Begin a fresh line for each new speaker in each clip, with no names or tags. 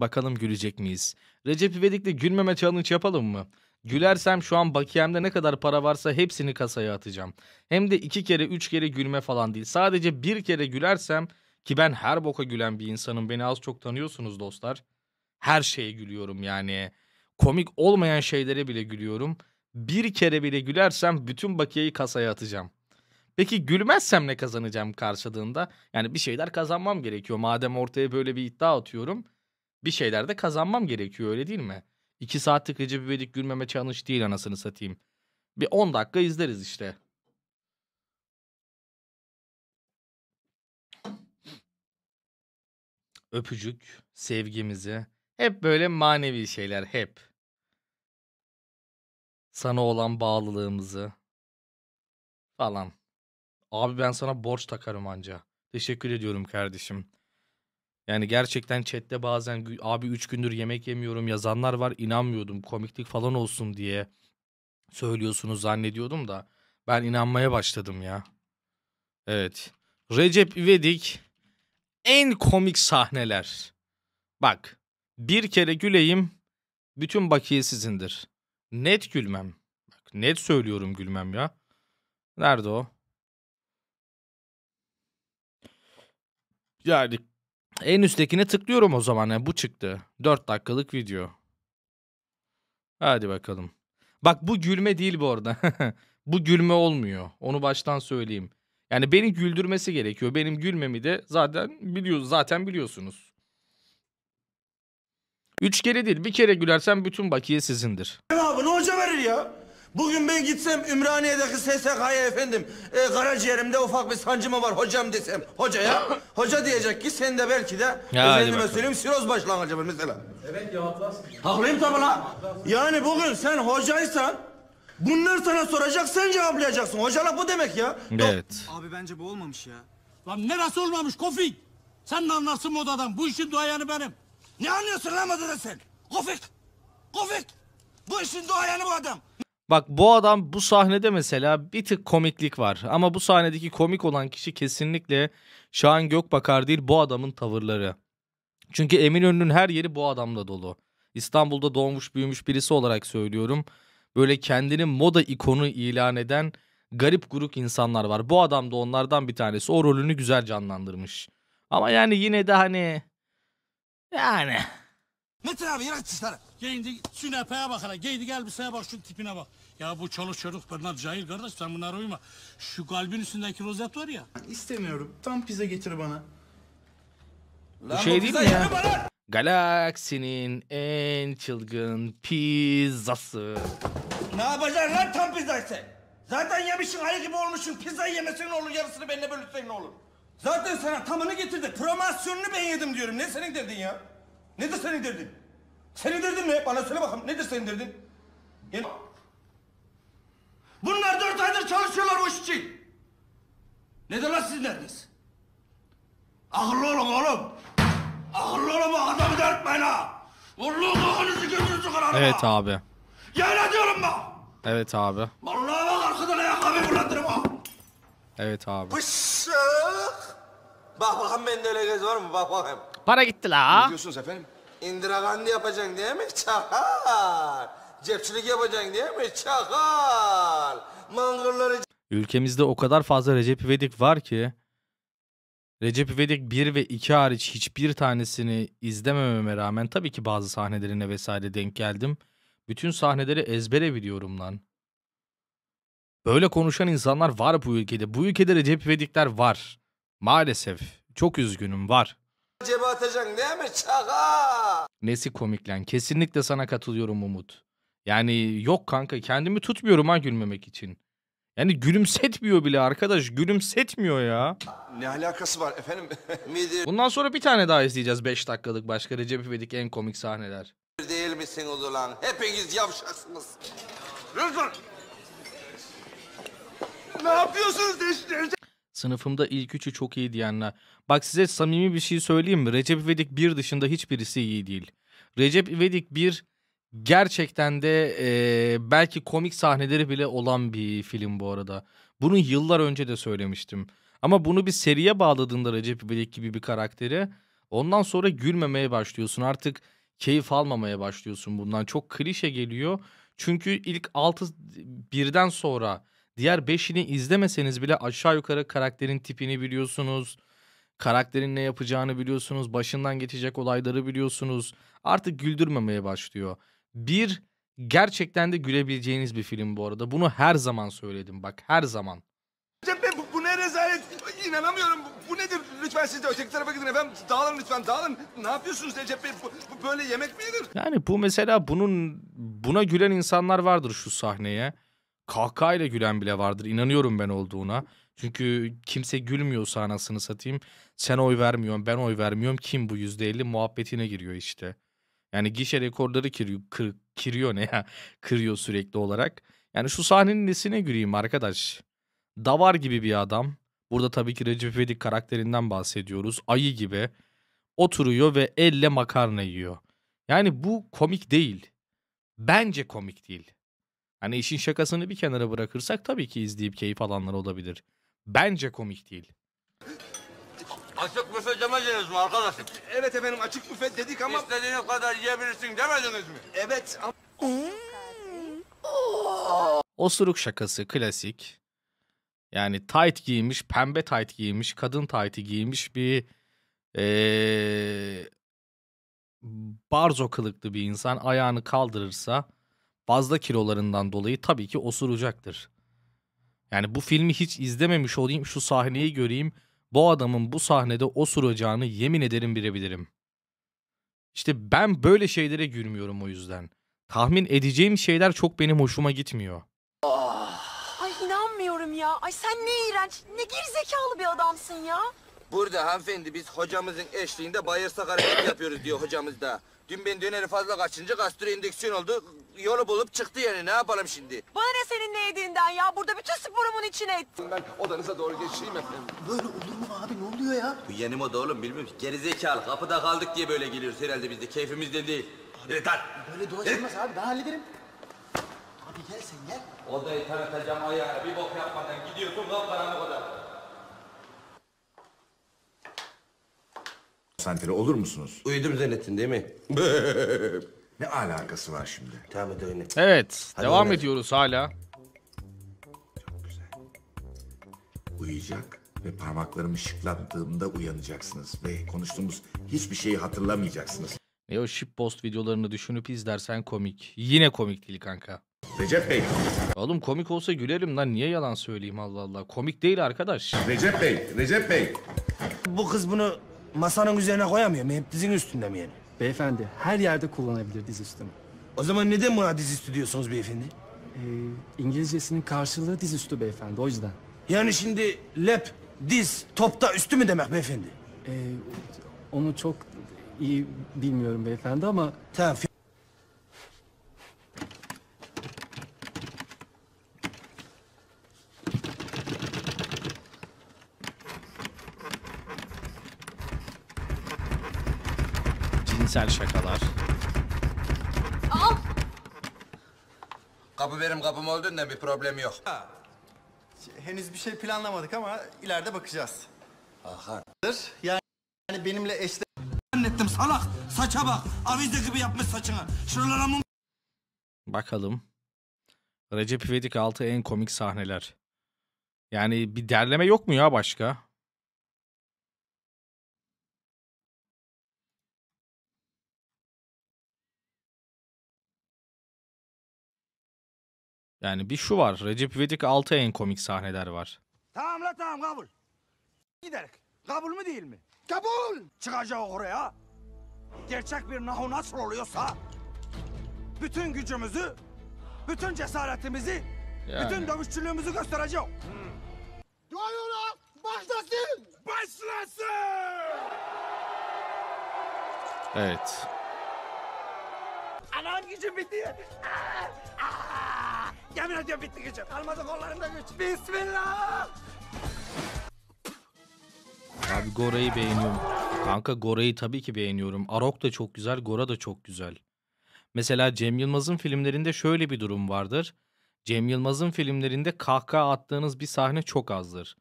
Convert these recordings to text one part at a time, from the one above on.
Bakalım gülecek miyiz? Recep İvedik'le gülmeme challenge yapalım mı? Gülersem şu an bakiyemde ne kadar para varsa hepsini kasaya atacağım. Hem de iki kere üç kere gülme falan değil. Sadece bir kere gülersem ki ben her boka gülen bir insanım. Beni az çok tanıyorsunuz dostlar. Her şeye gülüyorum yani. Komik olmayan şeylere bile gülüyorum. Bir kere bile gülersem bütün bakiyeyi kasaya atacağım. Peki gülmezsem ne kazanacağım karşılığında? Yani bir şeyler kazanmam gerekiyor. Madem ortaya böyle bir iddia atıyorum bir şeyler de kazanmam gerekiyor öyle değil mi? 2 saatlik Recep İvedik gülmeme challenge değil anasını satayım. Bir 10 dakika izleriz işte. Öpücük, sevgimizi hep böyle manevi şeyler hep. Sana olan bağlılığımızı falan. Abi ben sana borç takarım anca. Teşekkür ediyorum kardeşim. Yani gerçekten chatte bazen abi 3 gündür yemek yemiyorum yazanlar var inanmıyordum komiklik falan olsun diye söylüyorsunuz zannediyordum da ben inanmaya başladım ya. Evet. Recep İvedik en komik sahneler. Bak bir kere güleyim bütün bakiye sizindir. Net gülmem. Bak, net söylüyorum gülmem ya. Nerede o? Yani en üsttekine tıklıyorum o zaman. Yani bu çıktı. 4 dakikalık video. Hadi bakalım. Bak bu gülme değil bu arada. bu gülme olmuyor. Onu baştan söyleyeyim. Yani beni güldürmesi gerekiyor. Benim gülmemi de zaten biliyoruz zaten biliyorsunuz. Üç kere değil bir kere gülersen bütün bakiye sizindir.
Abi ne hoca verir ya? Bugün ben gitsem Ümraniye'deki SSK'ya efendim... E, ...karaciğerimde ufak bir sancımı var hocam desem hoca ya, ...hoca diyecek ki sen de belki de... Ya ...efendime söyleyeyim siroz başlangıcı var mesela.
Evet ya haklısın. Haklıyım tabii lan.
Yani bugün sen hocaysan... ...bunlar sana soracak sen cevaplayacaksın. Hocalık bu demek ya. Evet. Abi bence bu olmamış ya. Lan neresi olmamış Kofik? Sen de anlarsın modadan. Bu işin duayanı benim. Ne anlıyorsun lan modadan sen? Kofik! Kofik! Bu işin duayanı bu adam.
Bak bu adam bu sahnede mesela bir tık komiklik var. Ama bu sahnedeki komik olan kişi kesinlikle Şahin Gökbakar değil bu adamın tavırları. Çünkü Eminönü'nün her yeri bu adamla dolu. İstanbul'da doğmuş büyümüş birisi olarak söylüyorum. Böyle kendini moda ikonu ilan eden garip grup insanlar var. Bu adam da onlardan bir tanesi. O rolünü güzel canlandırmış. Ama yani yine de hani yani
Metin abi yırak dışarı. Giyindik sünepeye bak hele. Giydik elbiseye bak şu tipine bak. Ya bu çoluk çocuk bunlar cahil kardeş sen bunlara uyma. Şu kalbin üstündeki rozet var ya. İstemiyorum. Tam pizza getir bana. Bu şey değil mi ya?
Galaksinin en çılgın pizzası.
Ne yapacaksın lan tam pizzayı sen? Zaten yemişsin ayı gibi olmuşsun. Pizzayı yemesin ne olur yarısını benimle bölüşsen ne olur? Zaten sana tamını getirdi. Promosyonunu ben yedim diyorum. Ne senin dedin ya? Nedir seni derdin? Seni derdin ne? Bana söyle bakalım nedir seni derdin? Yani... Bunlar dört aydır çalışıyorlar bu iş için. Nedir lan siz nerediniz? Akıllı olun oğlum. Akıllı olun adamı dertmeyin ha. Vurluğun kokunuzu gözünüzü kırarım Evet abi. Yeğle diyorum ben. Evet abi. Vallahi bak arkadan ayakkabı fırlatırım ha. Evet abi. Pışık. Bak bakalım bende öyle göz var mı? Bak bakayım.
Para gitti la. Ne diyorsunuz efendim?
İndira yapacaksın değil mi? Çakal. Cepçilik yapacaksın değil mi? Çakal.
Mangırları... Ülkemizde o kadar fazla Recep İvedik var ki Recep İvedik 1 ve 2 hariç hiçbir tanesini izlemememe rağmen tabii ki bazı sahnelerine vesaire denk geldim. Bütün sahneleri ezbere biliyorum lan. Böyle konuşan insanlar var bu ülkede. Bu ülkede Recep İvedikler var. Maalesef. Çok üzgünüm var
cebe atacaksın değil mi? Şaka.
Nesi komik lan? Kesinlikle sana katılıyorum Umut. Yani yok kanka kendimi tutmuyorum ha gülmemek için. Yani gülümsetmiyor bile arkadaş gülümsetmiyor ya.
Ne alakası var efendim? Midir
Bundan sonra bir tane daha izleyeceğiz 5 dakikalık başka Recep İvedik en komik sahneler.
değil misin ulan? Hepiniz yavşaksınız. Dur Ne yapıyorsunuz? Deş- deş-
Sınıfımda ilk üçü çok iyi diyenler. Bak size samimi bir şey söyleyeyim mi? Recep İvedik 1 dışında hiçbirisi iyi değil. Recep İvedik 1 gerçekten de e, belki komik sahneleri bile olan bir film bu arada. Bunu yıllar önce de söylemiştim. Ama bunu bir seriye bağladığında Recep İvedik gibi bir karakteri ondan sonra gülmemeye başlıyorsun. Artık keyif almamaya başlıyorsun bundan. Çok klişe geliyor. Çünkü ilk 6 birden sonra Diğer beşini izlemeseniz bile aşağı yukarı karakterin tipini biliyorsunuz. Karakterin ne yapacağını biliyorsunuz. Başından geçecek olayları biliyorsunuz. Artık güldürmemeye başlıyor. Bir gerçekten de gülebileceğiniz bir film bu arada. Bunu her zaman söyledim bak her zaman.
Bu, bu ne rezalet İnanamıyorum. bu, bu nedir lütfen siz de öteki tarafa gidin efendim dağılın lütfen dağılın ne yapıyorsunuz Recep Bey bu, bu böyle yemek
midir? Yani bu mesela bunun buna gülen insanlar vardır şu sahneye kahkahayla gülen bile vardır. İnanıyorum ben olduğuna. Çünkü kimse gülmüyorsa anasını satayım. Sen oy vermiyorsun, ben oy vermiyorum. Kim bu yüzde elli muhabbetine giriyor işte. Yani gişe rekorları kiriyor, kır, kiriyor ne ya? Kırıyor sürekli olarak. Yani şu sahnenin nesine güleyim arkadaş? Davar gibi bir adam. Burada tabii ki Recep İvedik karakterinden bahsediyoruz. Ayı gibi. Oturuyor ve elle makarna yiyor. Yani bu komik değil. Bence komik değil. Hani işin şakasını bir kenara bırakırsak tabii ki izleyip keyif alanlar olabilir. Bence komik değil.
Açık büfe demediniz mi arkadaşım? Evet efendim açık büfe dedik ama... İstediğiniz kadar yiyebilirsin demediniz mi? Evet ama...
Osuruk şakası klasik. Yani tight giymiş, pembe tight giymiş, kadın tight'i giymiş bir ee, barzo kılıklı bir insan ayağını kaldırırsa fazla kilolarından dolayı tabii ki osuracaktır. Yani bu filmi hiç izlememiş olayım şu sahneyi göreyim bu adamın bu sahnede osuracağını yemin ederim bilebilirim. İşte ben böyle şeylere gülmüyorum o yüzden. Tahmin edeceğim şeyler çok benim hoşuma gitmiyor.
Ah! Ay inanmıyorum ya. Ay sen ne iğrenç, ne gerizekalı bir adamsın ya. Burada hanımefendi biz hocamızın eşliğinde bayırsak hareket yapıyoruz diyor hocamız da. Dün ben döneri fazla kaçınca gastroendeksiyon oldu. Yolu bulup çıktı yani ne yapalım şimdi? Bana ne senin ne yediğinden ya? Burada bütün sporumun içine ettin. Ben odanıza doğru geçeyim efendim. Böyle olur mu abi? Ne oluyor ya? Bu yeni moda oğlum bilmiyorum. Gerizekalı. Kapıda kaldık diye böyle geliyoruz herhalde biz de. Keyfimizden değil. Evet lan. Böyle dolaşılmaz abi. Ben hallederim. Abi gel sen gel. Odayı tanıtacağım ayağına. Bir bok yapmadan gidiyorsun. Kal karanlık oda. santrali olur musunuz? Uyudum zannettin değil mi? Ne alakası var şimdi? Devam hadi oyna. Evet.
Hadi devam oynayalım. ediyoruz hala. Çok
güzel. Uyuyacak
ve parmaklarımı şıklattığımda uyanacaksınız ve konuştuğumuz hiçbir şeyi hatırlamayacaksınız. E o ship post videolarını düşünüp izlersen komik. Yine komik değil kanka. Recep Bey, Oğlum komik olsa gülerim lan niye yalan söyleyeyim Allah Allah. Komik değil arkadaş. Recep Bey, Recep Bey.
Bu kız bunu Masanın üzerine koyamıyor mu? Hep dizin üstünde mi yani? Beyefendi her yerde kullanabilir diz dizüstünü. O zaman neden buna diz üstü diyorsunuz beyefendi? Ee, İngilizcesinin karşılığı diz üstü beyefendi o yüzden. Yani şimdi lep, diz, topta üstü mü demek beyefendi? Ee, onu çok iyi bilmiyorum beyefendi ama Tamam.
cinsel şakalar.
Aa! Kapı benim kapım olduğundan bir problem yok. Ha. Henüz bir şey planlamadık ama ileride bakacağız. Aha. Yani, yani benimle eşle... Zannettim salak. Saça bak. Avize gibi yapmış saçını. Şuralara mum...
Bakalım. Recep İvedik 6 en komik sahneler. Yani bir derleme yok mu ya başka? Yani bir şu var. Recep İvedik 6 en komik sahneler var.
Tamam la tamam kabul. Giderek. Kabul mu değil mi? Kabul. Çıkacağız oraya. Gerçek bir nahu nasıl oluyorsa bütün gücümüzü, bütün cesaretimizi, yani. bütün dövüşçülüğümüzü göstereceğiz. Doyuna başlasın. Başlasın. Evet. Anam gücüm bitti. Aa, aa. Yemin ediyorum bitti gücüm. Kalmadı kollarımda güç. Bismillah.
Abi Gora'yı beğeniyorum. Kanka Gora'yı tabii ki beğeniyorum. Arok da çok güzel, Gora da çok güzel. Mesela Cem Yılmaz'ın filmlerinde şöyle bir durum vardır. Cem Yılmaz'ın filmlerinde kahkaha attığınız bir sahne çok azdır.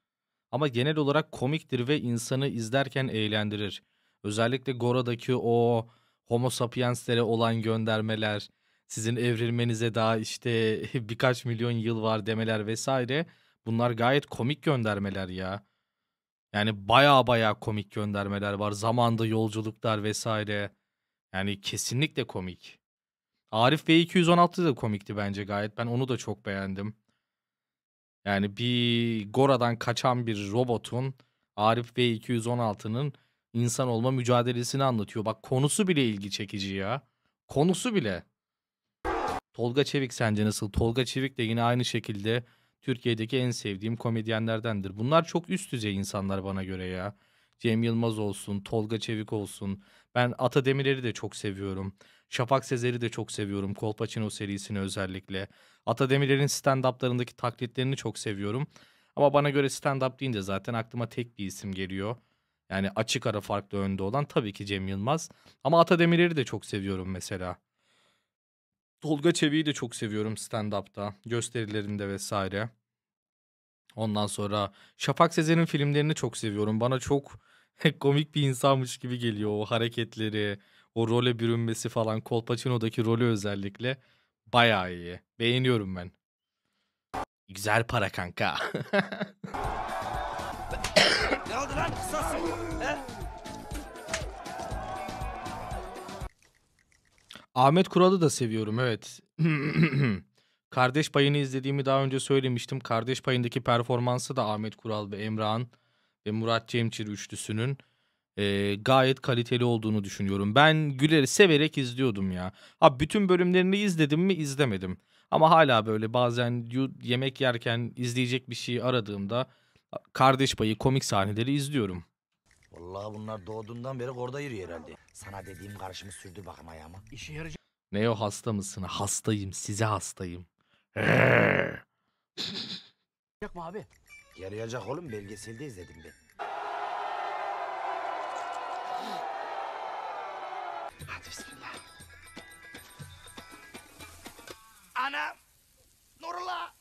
Ama genel olarak komiktir ve insanı izlerken eğlendirir. Özellikle Gora'daki o homo sapienslere olan göndermeler, sizin evrilmenize daha işte birkaç milyon yıl var demeler vesaire. Bunlar gayet komik göndermeler ya. Yani baya baya komik göndermeler var. Zamanda yolculuklar vesaire. Yani kesinlikle komik. Arif V216 da komikti bence gayet. Ben onu da çok beğendim. Yani bir Gora'dan kaçan bir robotun Arif V216'nın insan olma mücadelesini anlatıyor. Bak konusu bile ilgi çekici ya. Konusu bile. Tolga Çevik sence nasıl? Tolga Çevik de yine aynı şekilde Türkiye'deki en sevdiğim komedyenlerdendir. Bunlar çok üst düzey insanlar bana göre ya. Cem Yılmaz olsun, Tolga Çevik olsun. Ben Ata Demirer'i de çok seviyorum. Şafak Sezer'i de çok seviyorum. Kolpaçino serisini özellikle. Ata Demirer'in stand-up'larındaki taklitlerini çok seviyorum. Ama bana göre stand-up deyince zaten aklıma tek bir isim geliyor. Yani açık ara farklı önde olan tabii ki Cem Yılmaz. Ama Ata Demirer'i de çok seviyorum mesela. Tolga Çevi'yi de çok seviyorum stand-up'ta, gösterilerinde vesaire. Ondan sonra Şafak Sezer'in filmlerini çok seviyorum. Bana çok komik bir insanmış gibi geliyor o hareketleri, o role bürünmesi falan. Kolpaçino'daki rolü özellikle bayağı iyi. Beğeniyorum ben. Güzel para kanka. ne oldu lan? Ahmet Kural'ı da seviyorum evet. Kardeş Payı'nı izlediğimi daha önce söylemiştim. Kardeş Payı'ndaki performansı da Ahmet Kural ve Emrah'ın ve Murat Cemçir üçlüsünün e, gayet kaliteli olduğunu düşünüyorum. Ben Güler'i severek izliyordum ya. Ha bütün bölümlerini izledim mi izlemedim. Ama hala böyle bazen yemek yerken izleyecek bir şeyi aradığımda Kardeş Payı komik sahneleri izliyorum.
Vallahi bunlar doğduğundan beri orada yürüyor herhalde. Sana dediğim karışımı sürdü bakım ayağıma. İşe yarayacak.
Ne o hasta mısın? Hastayım. Size hastayım.
mı abi? Yarayacak oğlum belgeselde izledim ben. Hadi bismillah. Ana! Nurullah!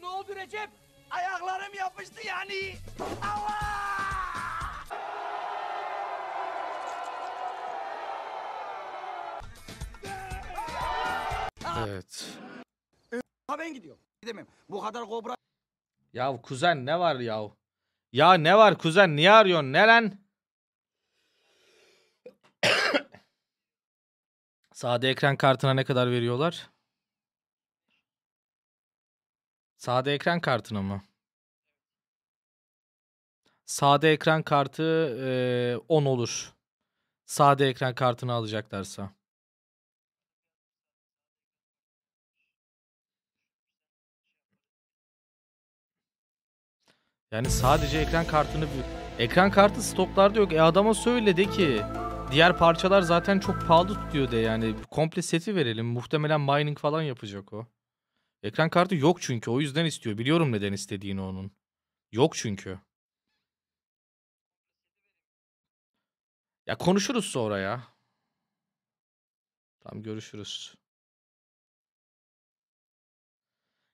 Ne oldu Recep? Ayaklarım yapıştı yani. Allah! Evet. Ha ee, ben gidiyorum. Gidemem. Bu kadar kobra
Ya kuzen ne var ya? Ya ne var kuzen niye arıyorsun ne lan? Sade ekran kartına ne kadar veriyorlar? Sade ekran kartına mı? Sade ekran kartı e, 10 olur. Sade ekran kartını alacaklarsa. Yani sadece ekran kartını... Ekran kartı stoklarda yok. E adama söyle de ki diğer parçalar zaten çok pahalı tutuyor de yani. Komple seti verelim. Muhtemelen mining falan yapacak o. Ekran kartı yok çünkü. O yüzden istiyor. Biliyorum neden istediğini onun. Yok çünkü. Ya konuşuruz sonra ya. Tam görüşürüz.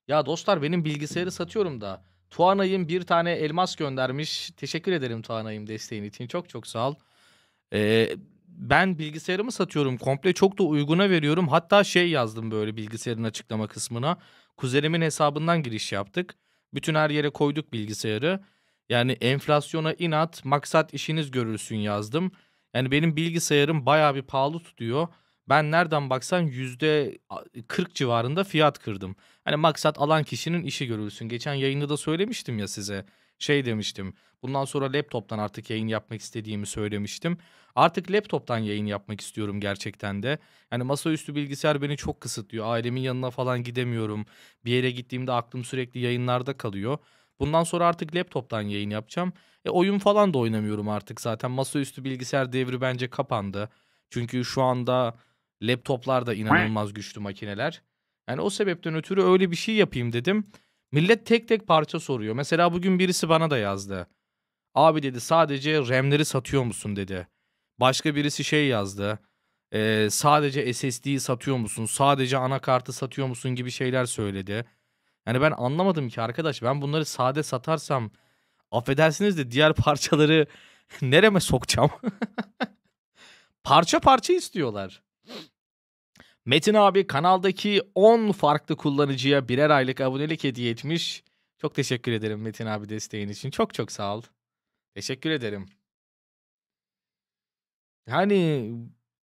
Ya dostlar benim bilgisayarı satıyorum da. Tuanay'ım bir tane elmas göndermiş. Teşekkür ederim Tuanay'ım desteğin için. Çok çok sağ ol. Ee, ben bilgisayarımı satıyorum. Komple çok da uyguna veriyorum. Hatta şey yazdım böyle bilgisayarın açıklama kısmına. Kuzenimin hesabından giriş yaptık. Bütün her yere koyduk bilgisayarı. Yani enflasyona inat, maksat işiniz görürsün yazdım. Yani benim bilgisayarım bayağı bir pahalı tutuyor ben nereden baksan yüzde 40 civarında fiyat kırdım. Hani maksat alan kişinin işi görülsün. Geçen yayında da söylemiştim ya size. Şey demiştim. Bundan sonra laptop'tan artık yayın yapmak istediğimi söylemiştim. Artık laptop'tan yayın yapmak istiyorum gerçekten de. Yani masaüstü bilgisayar beni çok kısıtlıyor. Ailemin yanına falan gidemiyorum. Bir yere gittiğimde aklım sürekli yayınlarda kalıyor. Bundan sonra artık laptop'tan yayın yapacağım. E oyun falan da oynamıyorum artık zaten. Masaüstü bilgisayar devri bence kapandı. Çünkü şu anda Laptoplar da inanılmaz güçlü makineler. Yani o sebepten ötürü öyle bir şey yapayım dedim. Millet tek tek parça soruyor. Mesela bugün birisi bana da yazdı. Abi dedi sadece RAM'leri satıyor musun dedi. Başka birisi şey yazdı. E, sadece SSD'yi satıyor musun? Sadece anakartı satıyor musun gibi şeyler söyledi. Yani ben anlamadım ki arkadaş ben bunları sade satarsam affedersiniz de diğer parçaları nereme sokacağım? parça parça istiyorlar. Metin abi kanaldaki 10 farklı kullanıcıya birer aylık abonelik hediye etmiş. Çok teşekkür ederim Metin abi desteğin için. Çok çok sağ ol. Teşekkür ederim. Yani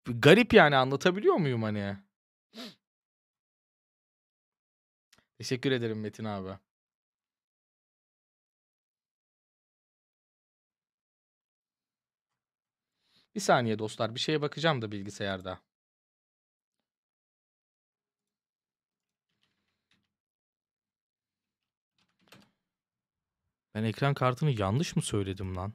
garip yani anlatabiliyor muyum hani? Teşekkür ederim Metin abi. Bir saniye dostlar bir şeye bakacağım da bilgisayarda. Ben ekran kartını yanlış mı söyledim lan?